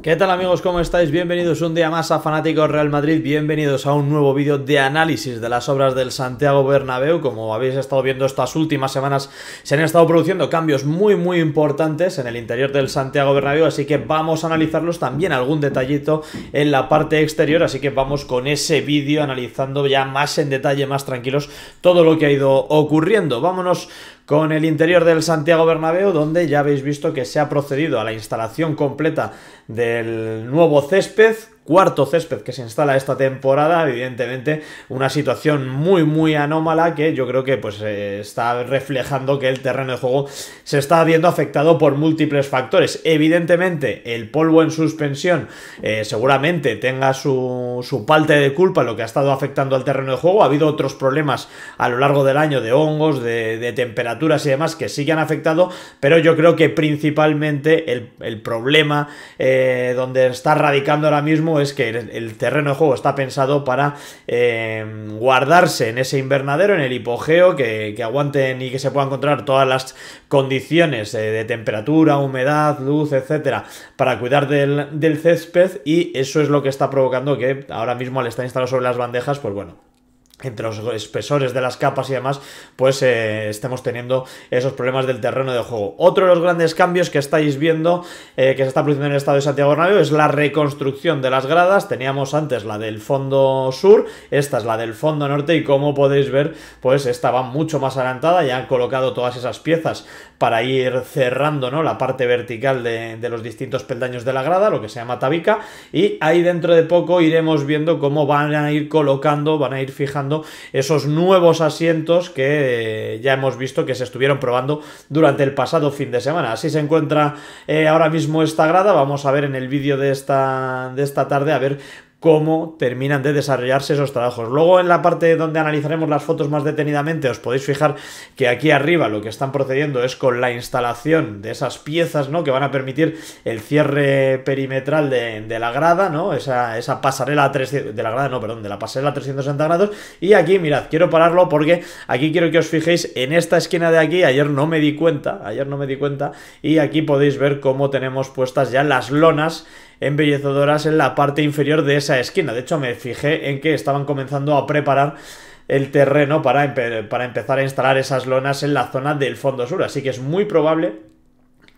¿Qué tal amigos? ¿Cómo estáis? Bienvenidos un día más a Fanáticos Real Madrid, bienvenidos a un nuevo vídeo de análisis de las obras del Santiago Bernabéu. Como habéis estado viendo estas últimas semanas, se han estado produciendo cambios muy muy importantes en el interior del Santiago Bernabéu, así que vamos a analizarlos también algún detallito en la parte exterior, así que vamos con ese vídeo analizando ya más en detalle, más tranquilos, todo lo que ha ido ocurriendo. Vámonos con el interior del Santiago Bernabéu, donde ya habéis visto que se ha procedido a la instalación completa del nuevo césped cuarto césped que se instala esta temporada, evidentemente una situación muy muy anómala que yo creo que pues eh, está reflejando que el terreno de juego se está viendo afectado por múltiples factores. Evidentemente el polvo en suspensión eh, seguramente tenga su, su parte de culpa lo que ha estado afectando al terreno de juego. Ha habido otros problemas a lo largo del año de hongos, de, temperaturas y demás que sí que han afectado, pero yo creo que principalmente el, problema eh, donde está radicando ahora mismo es que el, terreno de juego está pensado para eh, guardarse en ese invernadero, en el hipogeo, que, aguanten y que se puedan controlar todas las condiciones eh, de temperatura, humedad, luz, etcétera, para cuidar del, del césped y eso es lo que está provocando que ahora mismo al estar instalado sobre las bandejas, pues bueno, entre los espesores de las capas y demás, pues eh, estemos teniendo esos problemas del terreno de juego. Otro de los grandes cambios que estáis viendo eh, que se está produciendo en el estado de Santiago Bernabéu es la reconstrucción de las gradas. Teníamos antes la del fondo sur, esta es la del fondo norte y como podéis ver, pues esta va mucho más adelantada, ya han colocado todas esas piezas para ir cerrando ¿no? la parte vertical de, los distintos peldaños de la grada, lo que se llama tabica, y ahí dentro de poco iremos viendo cómo van a ir colocando, van a ir fijando esos nuevos asientos que eh, ya hemos visto que se estuvieron probando durante el pasado fin de semana. Así se encuentra eh, ahora mismo esta grada, vamos a ver en el vídeo de esta, de esta tarde, a ver cómo terminan de desarrollarse esos trabajos. Luego en la parte donde analizaremos las fotos más detenidamente os podéis fijar que aquí arriba lo que están procediendo es con la instalación de esas piezas ¿no? que van a permitir el cierre perimetral de, la grada, ¿no? esa, esa pasarela 300, de la grada, no, perdón, de la pasarela 360 grados y aquí mirad, quiero pararlo porque aquí quiero que os fijéis en esta esquina de aquí, ayer no me di cuenta, ayer no me di cuenta y aquí podéis ver cómo tenemos puestas ya las lonas embellecedoras en la parte inferior de esa esquina. De hecho, me fijé en que estaban comenzando a preparar el terreno para, para empezar a instalar esas lonas en la zona del fondo sur. Así que es muy probable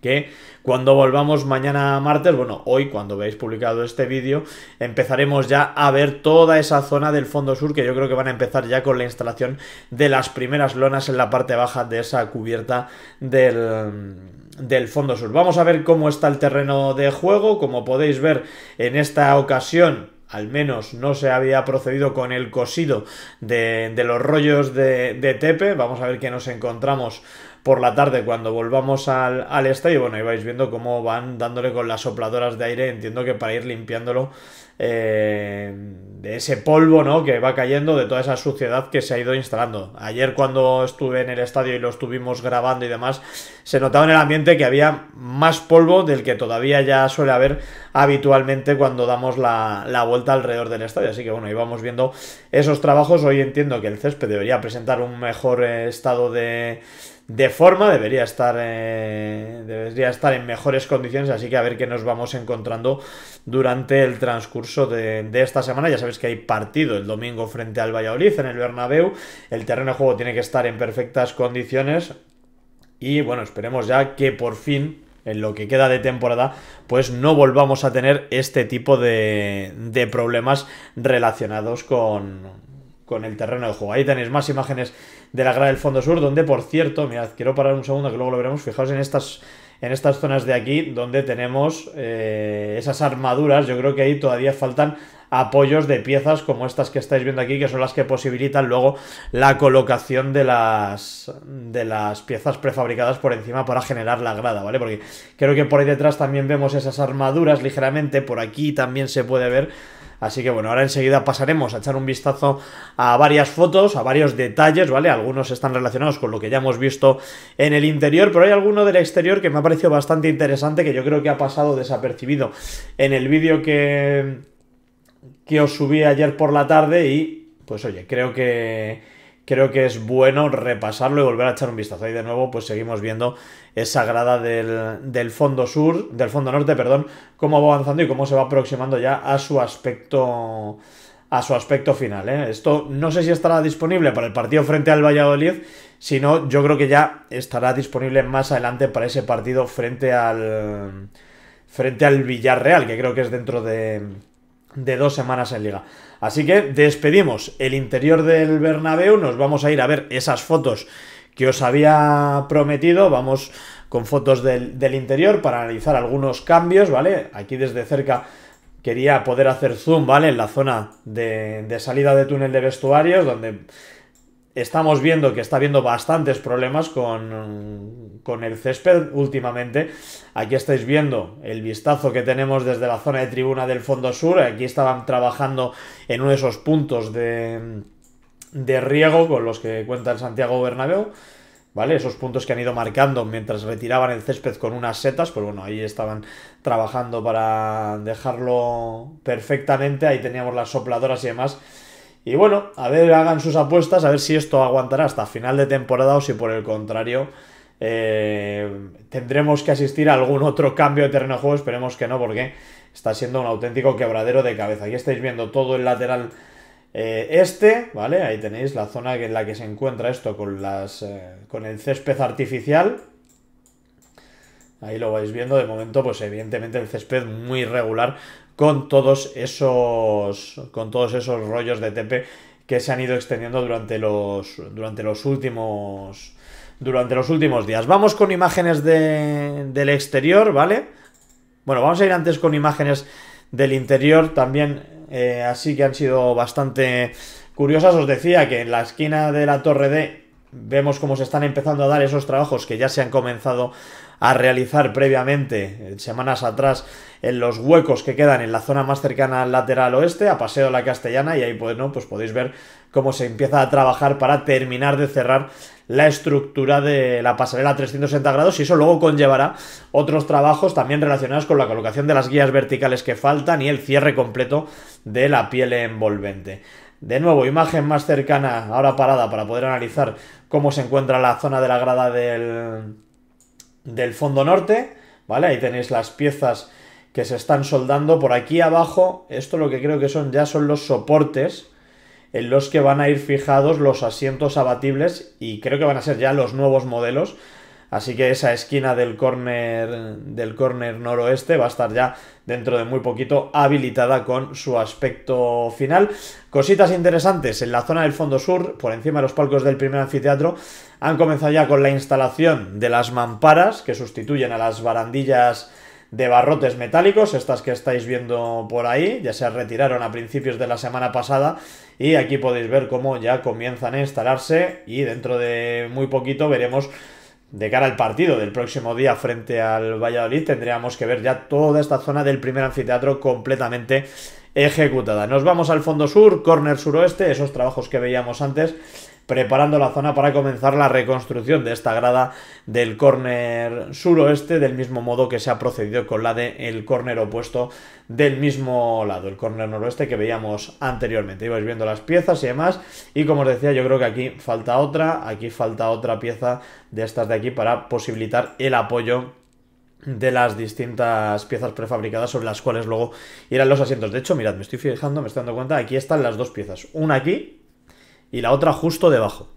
que cuando volvamos mañana martes, bueno, hoy cuando veáis publicado este vídeo, empezaremos ya a ver toda esa zona del fondo sur que yo creo que van a empezar ya con la instalación de las primeras lonas en la parte baja de esa cubierta del del fondo sur. Vamos a ver cómo está el terreno de juego. Como podéis ver, en esta ocasión al menos no se había procedido con el cosido de, los rollos de, Tepe. Vamos a ver qué nos encontramos por la tarde cuando volvamos al, al estadio. Bueno, ahí vais viendo cómo van dándole con las sopladoras de aire. Entiendo que para ir limpiándolo eh, de ese polvo ¿no? que va cayendo, de toda esa suciedad que se ha ido instalando. Ayer cuando estuve en el estadio y lo estuvimos grabando y demás, se notaba en el ambiente que había más polvo del que todavía ya suele haber habitualmente cuando damos la, la vuelta alrededor del estadio. Así que bueno, íbamos viendo esos trabajos. Hoy entiendo que el césped debería presentar un mejor eh, estado de de forma, debería estar, eh, debería estar en mejores condiciones, así que a ver qué nos vamos encontrando durante el transcurso de, esta semana. Ya sabéis que hay partido el domingo frente al Valladolid en el Bernabéu, el terreno de juego tiene que estar en perfectas condiciones y bueno, esperemos ya que por fin en lo que queda de temporada, pues no volvamos a tener este tipo de problemas relacionados con, con el terreno de juego. Ahí tenéis más imágenes de la grada del fondo sur, donde por cierto, mirad, quiero parar un segundo que luego lo veremos, fijaos en estas, en estas zonas de aquí donde tenemos eh, esas armaduras, yo creo que ahí todavía faltan apoyos de piezas como estas que estáis viendo aquí, que son las que posibilitan luego la colocación de las, de las piezas prefabricadas por encima para generar la grada, ¿vale? Porque creo que por ahí detrás también vemos esas armaduras ligeramente, por aquí también se puede ver Así que bueno, ahora enseguida pasaremos a echar un vistazo a varias fotos, a varios detalles, ¿vale? Algunos están relacionados con lo que ya hemos visto en el interior, pero hay alguno del exterior que me ha parecido bastante interesante, que yo creo que ha pasado desapercibido en el vídeo que, que os subí ayer por la tarde y pues oye, creo que creo que es bueno repasarlo y volver a echar un vistazo. y de nuevo, pues seguimos viendo esa grada del, del, fondo sur, del fondo norte, perdón, cómo va avanzando y cómo se va aproximando ya a su aspecto. A su aspecto final. ¿eh? Esto no sé si estará disponible para el partido frente al Valladolid, sino yo creo que ya estará disponible más adelante para ese partido frente al. frente al Villarreal, que creo que es dentro de de dos semanas en liga. Así que despedimos el interior del Bernabéu, nos vamos a ir a ver esas fotos que os había prometido, vamos con fotos del, interior para analizar algunos cambios, ¿vale? Aquí desde cerca quería poder hacer zoom, ¿vale? En la zona de, de salida de túnel de vestuarios, donde estamos viendo que está habiendo bastantes problemas con, con, el césped últimamente. Aquí estáis viendo el vistazo que tenemos desde la zona de tribuna del fondo sur. Aquí estaban trabajando en uno de esos puntos de, de riego con los que cuenta el Santiago Bernabéu. ¿Vale? Esos puntos que han ido marcando mientras retiraban el césped con unas setas, pues bueno, ahí estaban trabajando para dejarlo perfectamente. Ahí teníamos las sopladoras y demás y bueno, a ver, hagan sus apuestas, a ver si esto aguantará hasta final de temporada o si por el contrario eh, tendremos que asistir a algún otro cambio de terreno de juego. Esperemos que no, porque está siendo un auténtico quebradero de cabeza. Aquí estáis viendo todo el lateral eh, este, ¿vale? Ahí tenéis la zona en la que se encuentra esto con, las, eh, con el césped artificial. Ahí lo vais viendo, de momento pues evidentemente el césped muy regular, con todos esos, con todos esos rollos de tepe que se han ido extendiendo durante los, durante los últimos durante los últimos días. Vamos con imágenes de, del exterior, ¿vale? Bueno, vamos a ir antes con imágenes del interior también, eh, así que han sido bastante curiosas. Os decía que en la esquina de la Torre D vemos cómo se están empezando a dar esos trabajos que ya se han comenzado a realizar previamente, eh, semanas atrás, en los huecos que quedan en la zona más cercana al lateral oeste, a Paseo de la Castellana, y ahí pues, ¿no? pues podéis ver cómo se empieza a trabajar para terminar de cerrar la estructura de la pasarela a 360 grados y eso luego conllevará otros trabajos también relacionados con la colocación de las guías verticales que faltan y el cierre completo de la piel envolvente. De nuevo, imagen más cercana, ahora parada, para poder analizar cómo se encuentra la zona de la grada del, del fondo norte, ¿vale? Ahí tenéis las piezas que se están soldando. Por aquí abajo, esto lo que creo que son ya son los soportes en los que van a ir fijados los asientos abatibles y creo que van a ser ya los nuevos modelos Así que esa esquina del córner del corner noroeste va a estar ya dentro de muy poquito habilitada con su aspecto final. Cositas interesantes en la zona del fondo sur, por encima de los palcos del primer anfiteatro, han comenzado ya con la instalación de las mamparas que sustituyen a las barandillas de barrotes metálicos, estas que estáis viendo por ahí, ya se retiraron a principios de la semana pasada y aquí podéis ver cómo ya comienzan a instalarse y dentro de muy poquito veremos de cara al partido del próximo día frente al Valladolid, tendríamos que ver ya toda esta zona del primer anfiteatro completamente ejecutada. Nos vamos al fondo sur, corner suroeste, esos trabajos que veíamos antes preparando la zona para comenzar la reconstrucción de esta grada del corner suroeste, del mismo modo que se ha procedido con la del el córner opuesto del mismo lado, el corner noroeste que veíamos anteriormente. Ibais viendo las piezas y demás, y como os decía, yo creo que aquí falta otra, aquí falta otra pieza de estas de aquí para posibilitar el apoyo de las distintas piezas prefabricadas sobre las cuales luego irán los asientos. De hecho, mirad, me estoy fijando, me estoy dando cuenta, aquí están las dos piezas. Una aquí y la otra justo debajo.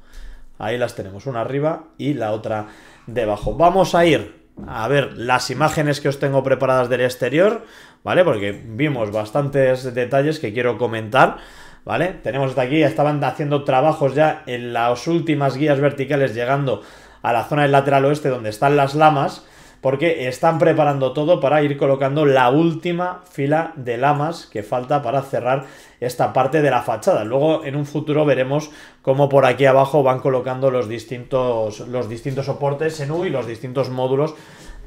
Ahí las tenemos, una arriba y la otra debajo. Vamos a ir a ver las imágenes que os tengo preparadas del exterior, ¿vale? Porque vimos bastantes detalles que quiero comentar. ¿Vale? Tenemos hasta aquí, ya estaban haciendo trabajos ya en las últimas guías verticales llegando a la zona del lateral oeste donde están las lamas porque están preparando todo para ir colocando la última fila de lamas que falta para cerrar esta parte de la fachada. Luego en un futuro veremos cómo por aquí abajo van colocando los distintos, los distintos soportes en U y los distintos módulos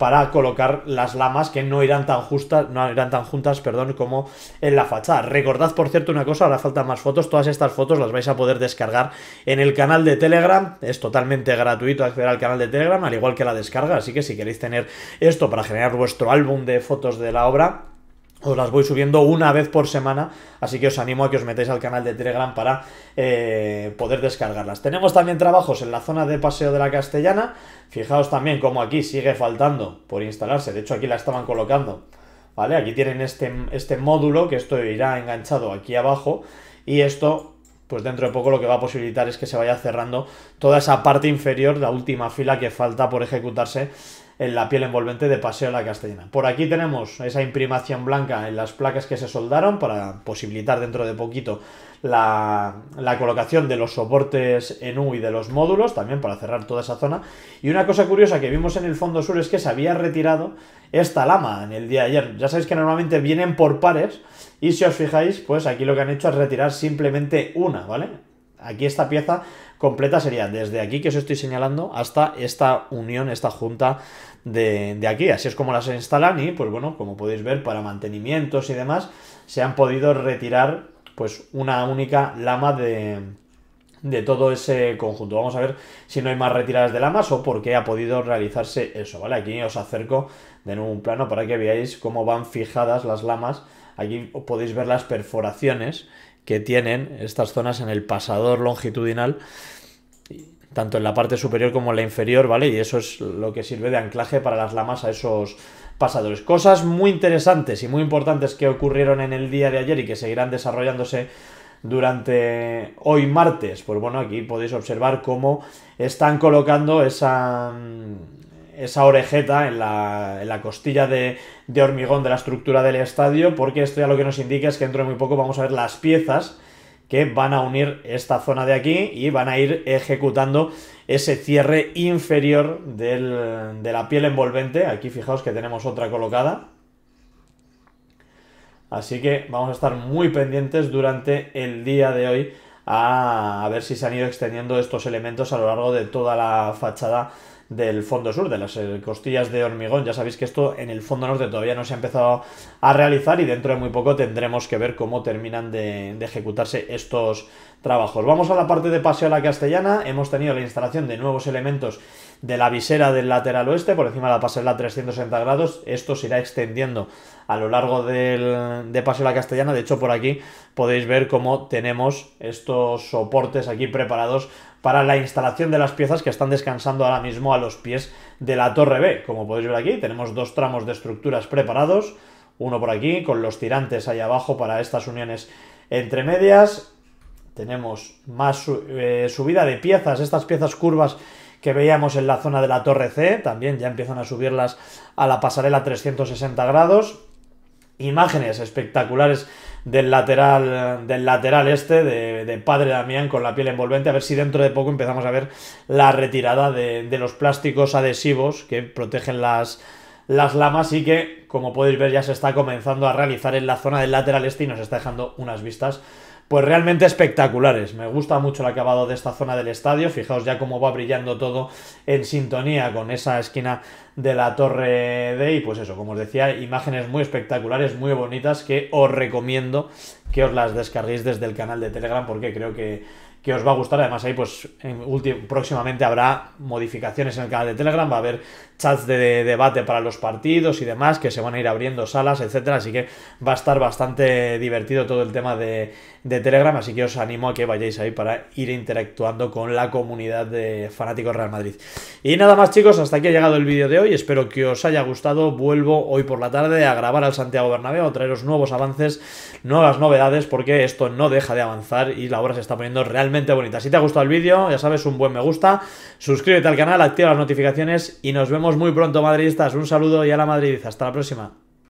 para colocar las lamas que no irán tan justas, no irán tan juntas, perdón, como en la fachada. Recordad, por cierto, una cosa, ahora faltan más fotos, todas estas fotos las vais a poder descargar en el canal de Telegram, es totalmente gratuito acceder al canal de Telegram, al igual que la descarga, así que si queréis tener esto para generar vuestro álbum de fotos de la obra, os las voy subiendo una vez por semana, así que os animo a que os metáis al canal de Telegram para eh, poder descargarlas. Tenemos también trabajos en la zona de Paseo de la Castellana, fijaos también cómo aquí sigue faltando por instalarse, de hecho aquí la estaban colocando, ¿vale? Aquí tienen este, este módulo, que esto irá enganchado aquí abajo, y esto pues dentro de poco lo que va a posibilitar es que se vaya cerrando toda esa parte inferior, la última fila que falta por ejecutarse en la piel envolvente de Paseo a la Castellana. Por aquí tenemos esa imprimación blanca en las placas que se soldaron para posibilitar dentro de poquito la, la, colocación de los soportes en U y de los módulos, también para cerrar toda esa zona. Y una cosa curiosa que vimos en el fondo sur es que se había retirado esta lama en el día de ayer. Ya sabéis que normalmente vienen por pares y si os fijáis, pues aquí lo que han hecho es retirar simplemente una, ¿vale? aquí esta pieza completa sería desde aquí que os estoy señalando hasta esta unión, esta junta de, aquí. Así es como las instalan y, pues bueno, como podéis ver, para mantenimientos y demás, se han podido retirar pues una única lama de, de todo ese conjunto. Vamos a ver si no hay más retiradas de lamas o por qué ha podido realizarse eso, ¿vale? Aquí os acerco de nuevo un plano para que veáis cómo van fijadas las lamas. Aquí podéis ver las perforaciones que tienen estas zonas en el pasador longitudinal, tanto en la parte superior como en la inferior, ¿vale? Y eso es lo que sirve de anclaje para las lamas a esos pasadores. Cosas muy interesantes y muy importantes que ocurrieron en el día de ayer y que seguirán desarrollándose durante hoy martes. Pues bueno, aquí podéis observar cómo están colocando esa esa orejeta en la, en la costilla de, hormigón de la estructura del estadio, porque esto ya lo que nos indica es que dentro de muy poco vamos a ver las piezas que van a unir esta zona de aquí y van a ir ejecutando ese cierre inferior del, de la piel envolvente. Aquí fijaos que tenemos otra colocada. Así que vamos a estar muy pendientes durante el día de hoy a ver si se han ido extendiendo estos elementos a lo largo de toda la fachada del fondo sur, de las eh, costillas de hormigón. Ya sabéis que esto en el fondo norte todavía no se ha empezado a realizar y dentro de muy poco tendremos que ver cómo terminan de, de ejecutarse estos trabajos. Vamos a la parte de paseo a la castellana. Hemos tenido la instalación de nuevos elementos de la visera del lateral oeste, por encima de la pasela 360 grados. Esto se irá extendiendo a lo largo del, de Paseo la Castellana. De hecho, por aquí podéis ver cómo tenemos estos soportes aquí preparados para la instalación de las piezas que están descansando ahora mismo a los pies de la Torre B. Como podéis ver aquí, tenemos dos tramos de estructuras preparados. Uno por aquí, con los tirantes ahí abajo para estas uniones entre medias tenemos más eh, subida de piezas, estas piezas curvas que veíamos en la zona de la torre C, también ya empiezan a subirlas a la pasarela 360 grados. Imágenes espectaculares del lateral, del lateral este, de, de, Padre Damián con la piel envolvente, a ver si dentro de poco empezamos a ver la retirada de, de los plásticos adhesivos que protegen las, las lamas y que, como podéis ver, ya se está comenzando a realizar en la zona del lateral este y nos está dejando unas vistas pues realmente espectaculares. Me gusta mucho el acabado de esta zona del estadio. Fijaos ya cómo va brillando todo en sintonía con esa esquina de la Torre D. Y pues eso, como os decía, imágenes muy espectaculares, muy bonitas, que os recomiendo que os las descarguéis desde el canal de Telegram porque creo que, que os va a gustar. Además ahí pues próximamente habrá modificaciones en el canal de Telegram, va a haber chats de, de, debate para los partidos y demás que se van a ir abriendo salas, etcétera, así que va a estar bastante divertido todo el tema de de Telegram, así que os animo a que vayáis ahí para ir interactuando con la comunidad de fanáticos Real Madrid. Y nada más chicos, hasta aquí ha llegado el vídeo de hoy, espero que os haya gustado, vuelvo hoy por la tarde a grabar al Santiago Bernabéu, a traeros nuevos avances, nuevas novedades, porque esto no deja de avanzar y la obra se está poniendo realmente bonita. Si te ha gustado el vídeo, ya sabes, un buen me gusta, suscríbete al canal, activa las notificaciones y nos vemos muy pronto madridistas, un saludo y a la Madrid, hasta la próxima.